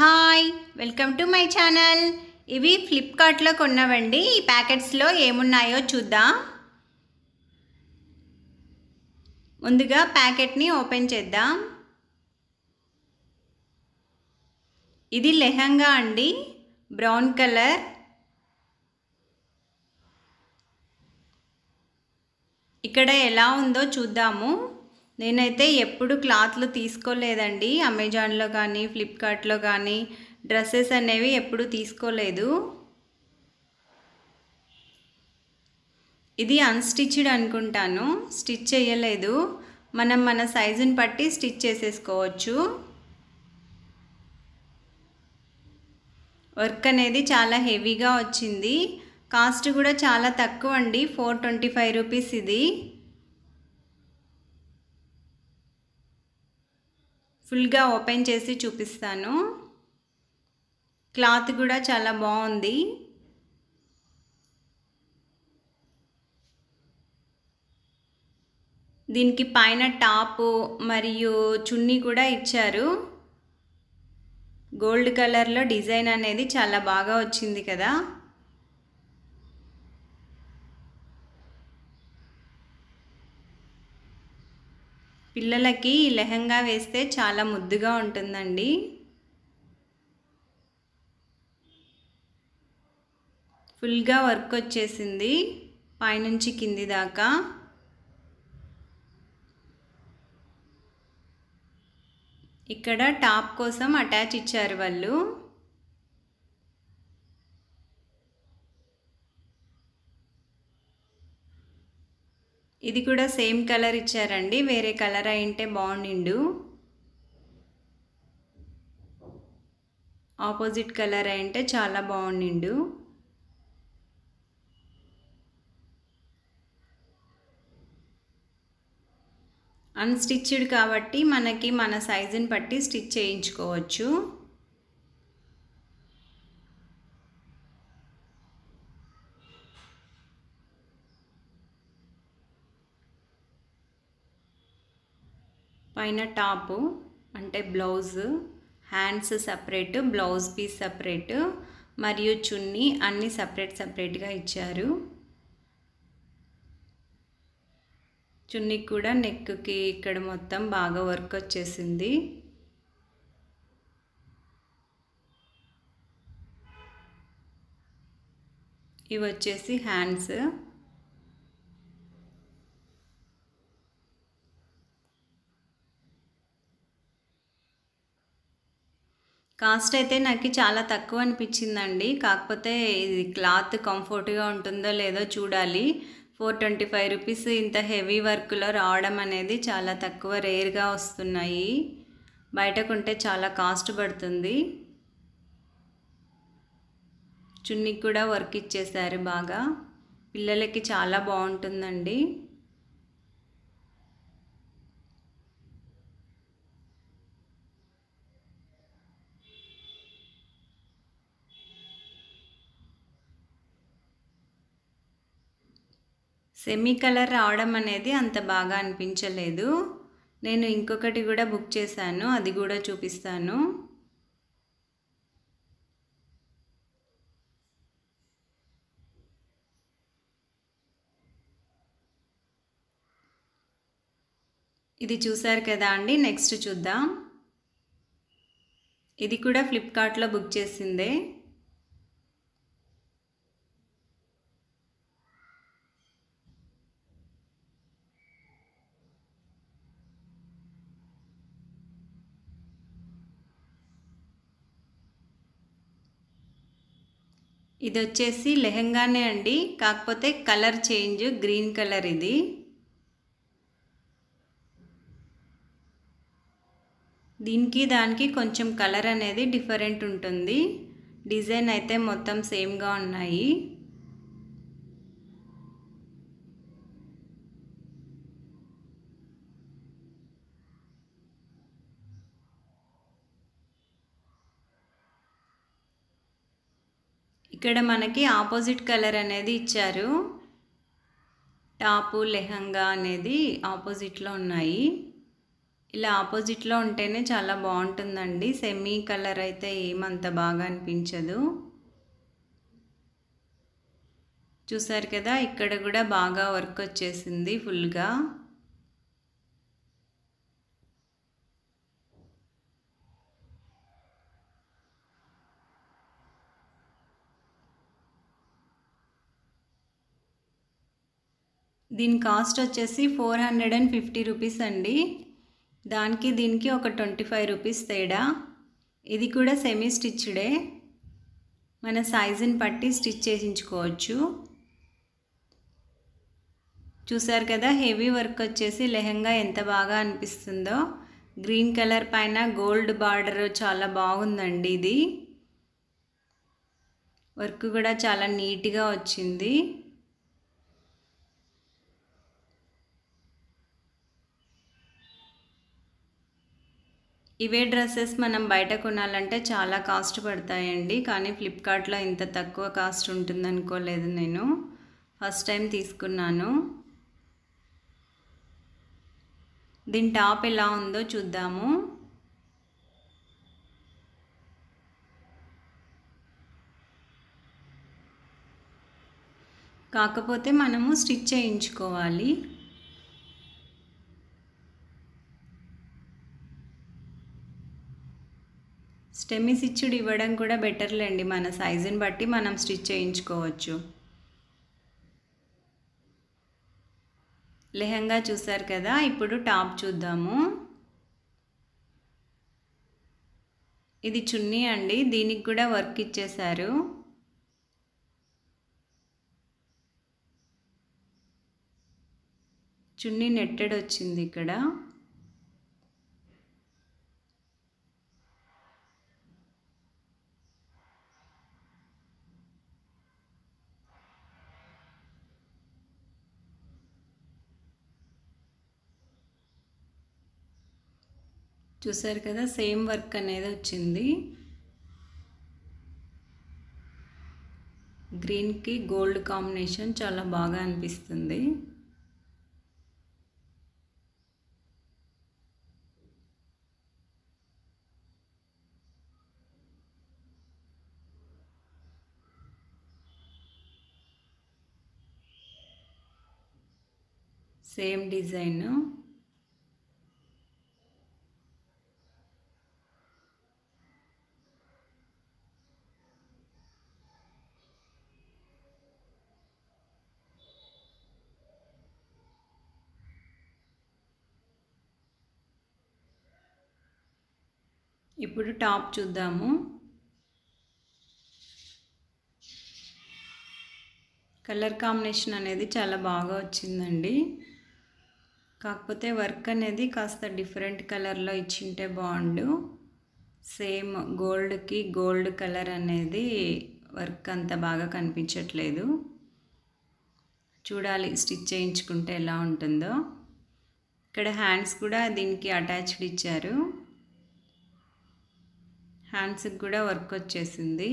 hi welcome to my channel ఇవి ఫ్లిప్కార్ట్లో కొన్నవండి ఈ ప్యాకెట్స్లో ఏమున్నాయో చూద్దాం ముందుగా ప్యాకెట్ని ఓపెన్ చేద్దాం ఇది లెహంగా అండి బ్రౌన్ కలర్ ఇక్కడ ఎలా ఉందో చూద్దాము నేనైతే ఎప్పుడు క్లాత్లు తీసుకోలేదండి అమెజాన్లో కానీ ఫ్లిప్కార్ట్లో కానీ డ్రెస్సెస్ అనేవి ఎప్పుడు తీసుకోలేదు ఇది అన్స్టిచ్డ్ అనుకుంటాను స్టిచ్ చేయలేదు మనం మన సైజుని బట్టి స్టిచ్ చేసేసుకోవచ్చు వర్క్ అనేది చాలా హెవీగా వచ్చింది కాస్ట్ కూడా చాలా తక్కువ అండి ఫోర్ ట్వంటీ ఫైవ్ రూపీస్ ఇది ఫుల్గా ఓపెన్ చేసి చూపిస్తాను క్లాత్ కూడా చాలా బాగుంది దీనికి పైన టాపు మరియు చున్నీ కూడా ఇచ్చారు గోల్డ్ కలర్లో డిజైన్ అనేది చాలా బాగా వచ్చింది కదా పిల్లలకి లెహంగా వేస్తే చాలా ముద్దుగా ఉంటుందండి ఫుల్గా వర్క్ వచ్చేసింది పైనుంచి కింది దాకా ఇక్కడ టాప్ కోసం అటాచ్ ఇచ్చారు వాళ్ళు ఇది కూడా సేమ్ కలర్ ఇచ్చారండి వేరే కలర్ అయింటే బాగుండిండు ఆపోజిట్ కలర్ అయింటే చాలా బాగుండిండు అన్స్టిచ్డ్ కాబట్టి మనకి మన సైజుని బట్టి స్టిచ్ చేయించుకోవచ్చు పైన టాపు అంటే blouse hands separate blouse piece separate మరియు చున్నీ అన్ని సపరేట్ సపరేట్గా ఇచ్చారు చున్నీ కూడా నెక్కి ఇక్కడ మొత్తం బాగా వర్క్ వచ్చేసింది ఇవి వచ్చేసి హ్యాండ్స్ కాస్ట్ అయితే నాకు చాలా తక్కువ అనిపించిందండి కాకపోతే ఇది క్లాత్ కంఫర్ట్గా ఉంటుందో లేదో చూడాలి ఫోర్ ట్వంటీ ఫైవ్ రూపీస్ ఇంత హెవీ వర్క్లో రావడం అనేది చాలా తక్కువ రేర్గా వస్తున్నాయి బయటకుంటే చాలా కాస్ట్ పడుతుంది చున్నీకి కూడా వర్క్ ఇచ్చేసారు బాగా పిల్లలకి చాలా బాగుంటుందండి సెమీ కలర్ రావడం అనేది అంత బాగా అనిపించలేదు నేను ఇంకొకటి కూడా బుక్ చేశాను అది కూడా చూపిస్తాను ఇది చూసారు కదా అండి నెక్స్ట్ చూద్దాం ఇది కూడా ఫ్లిప్కార్ట్లో బుక్ చేసిందే ఇది వచ్చేసి లెహెంగానే అండి కాకపోతే కలర్ చేంజ్ గ్రీన్ కలర్ ఇది దీనికి దానికి కొంచెం కలర్ అనేది డిఫరెంట్ ఉంటుంది డిజైన్ అయితే మొత్తం సేమ్గా ఉన్నాయి ఇక్కడ మనకి ఆపోజిట్ కలర్ అనేది ఇచ్చారు టాపు లెహంగా అనేది ఆపోజిట్లో ఉన్నాయి ఇలా ఆపోజిట్లో ఉంటేనే చాలా బాగుంటుందండి సెమీ కలర్ అయితే ఏమంత బాగా అనిపించదు చూసారు కదా ఇక్కడ కూడా బాగా వర్క్ వచ్చేసింది ఫుల్గా దీని కాస్ట్ వచ్చేసి four hundred and fifty rupees అండి దానికి దీనికి ఒక ట్వంటీ ఫైవ్ రూపీస్ తేడా ఇది కూడా సెమీ స్టిచ్డే మన సైజుని బట్టి స్టిచ్ చేయించుకోవచ్చు చూసారు కదా హెవీ వర్క్ వచ్చేసి లెహంగా ఎంత బాగా అనిపిస్తుందో గ్రీన్ కలర్ పైన గోల్డ్ బార్డర్ చాలా బాగుందండి ఇది వర్క్ కూడా చాలా నీట్గా వచ్చింది ఇవే డ్రెస్సెస్ మనం బయట కొనాలంటే చాలా కాస్ట్ పడతాయండి కానీ ఫ్లిప్కార్ట్లో ఇంత తక్కువ కాస్ట్ ఉంటుంది అనుకోలేదు నేను ఫస్ట్ టైం తీసుకున్నాను దీని టాప్ ఎలా ఉందో చూద్దాము కాకపోతే మనము స్టిచ్ చేయించుకోవాలి స్టెమ్మి ఇచ్చుడు ఇవ్వడం కూడా బెటర్ లేండి మన సైజుని బట్టి మనం స్టిచ్ చేయించుకోవచ్చు లెహంగా చూసారు కదా ఇప్పుడు టాప్ చూద్దాము ఇది చున్నీ అండి దీనికి కూడా వర్క్ ఇచ్చేశారు చున్నీ నెట్టెడ్ వచ్చింది ఇక్కడ చూసారు కదా సేమ్ వర్క్ అనేది వచ్చింది గ్రీన్కి గోల్డ్ కాంబినేషన్ చాలా బాగా అనిపిస్తుంది సేమ్ డిజైన్ ఇప్పుడు టాప్ చూద్దాము కలర్ కాంబినేషన్ అనేది చాలా బాగా వచ్చిందండి కాకపోతే వర్క్ అనేది కాస్త డిఫరెంట్ కలర్లో ఇచ్చింటే బాగుండు సేమ్ గోల్డ్కి గోల్డ్ కలర్ అనేది వర్క్ అంత బాగా కనిపించట్లేదు చూడాలి స్టిచ్ చేయించుకుంటే ఎలా ఉంటుందో ఇక్కడ హ్యాండ్స్ కూడా దీనికి అటాచ్డ్ ఇచ్చారు హ్యాండ్స్కి కూడా వర్క్ వచ్చేసింది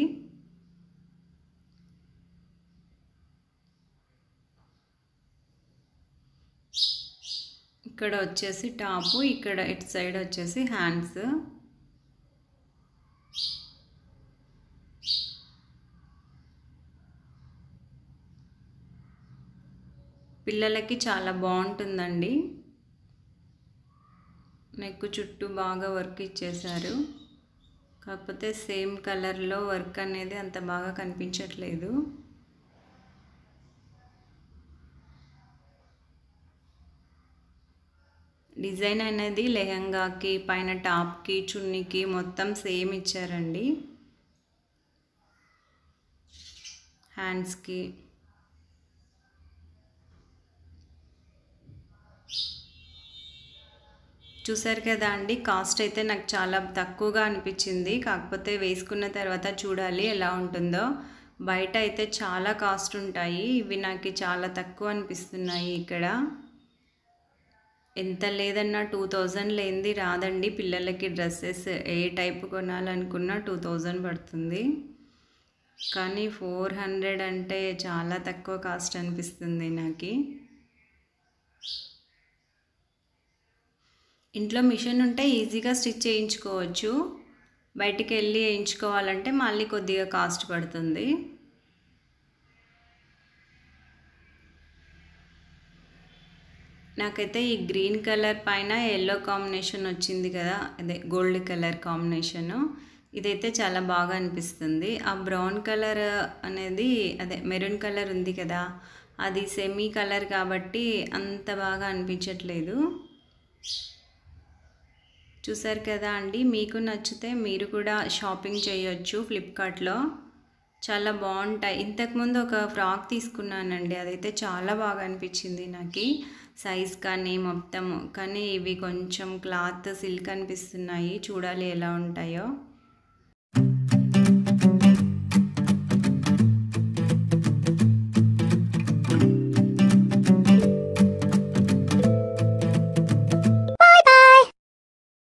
ఇక్కడ వచ్చేసి టాపు ఇక్కడ ఇటు సైడ్ వచ్చేసి హ్యాండ్స్ పిల్లలకి చాలా బాగుంటుందండి నెక్కు చుట్టూ బాగా వర్క్ ఇచ్చేశారు కాకపోతే సేమ్ కలర్లో వర్క్ అనేది అంత బాగా కనిపించట్లేదు డిజైన్ అనేది లెహంగాకి పైన టాప్కి చున్నీకి మొత్తం సేమ్ ఇచ్చారండి హ్యాండ్స్కి చూసారు కదా అండి కాస్ట్ అయితే నాకు చాలా తక్కువగా అనిపించింది కాకపోతే వేసుకున్న తర్వాత చూడాలి ఎలా ఉంటుందో బయట అయితే చాలా కాస్ట్ ఉంటాయి ఇవి నాకు చాలా తక్కువ అనిపిస్తున్నాయి ఇక్కడ ఎంత లేదన్నా టూ థౌజండ్ లేనిది రాదండి పిల్లలకి డ్రెస్సెస్ ఏ టైప్ కొనాలనుకున్నా టూ థౌజండ్ పడుతుంది కానీ ఫోర్ హండ్రెడ్ అంటే చాలా తక్కువ కాస్ట్ అనిపిస్తుంది నాకు ఇంట్లో మిషన్ ఉంటే ఈజీగా స్టిచ్ చేయించుకోవచ్చు బయటికి వెళ్ళి వేయించుకోవాలంటే మళ్ళీ కొద్దిగా కాస్ట్ పడుతుంది నాకైతే ఈ గ్రీన్ కలర్ పైన ఎల్లో కాంబినేషన్ వచ్చింది కదా అదే గోల్డ్ కలర్ కాంబినేషను ఇదైతే చాలా బాగా అనిపిస్తుంది ఆ బ్రౌన్ కలర్ అనేది అదే మెరూన్ కలర్ ఉంది కదా అది సెమీ కలర్ కాబట్టి అంత బాగా అనిపించట్లేదు చూసారు కదా అండి మీకు నచ్చితే మీరు కూడా షాపింగ్ చేయొచ్చు ఫ్లిప్కార్ట్లో చాలా బాగుంటాయి ఇంతకుముందు ఒక ఫ్రాక్ తీసుకున్నానండి అదైతే చాలా బాగా అనిపించింది నాకు సైజ్ కానీ మొత్తం కానీ ఇవి కొంచెం క్లాత్ సిల్క్ అనిపిస్తున్నాయి చూడాలి ఎలా ఉంటాయో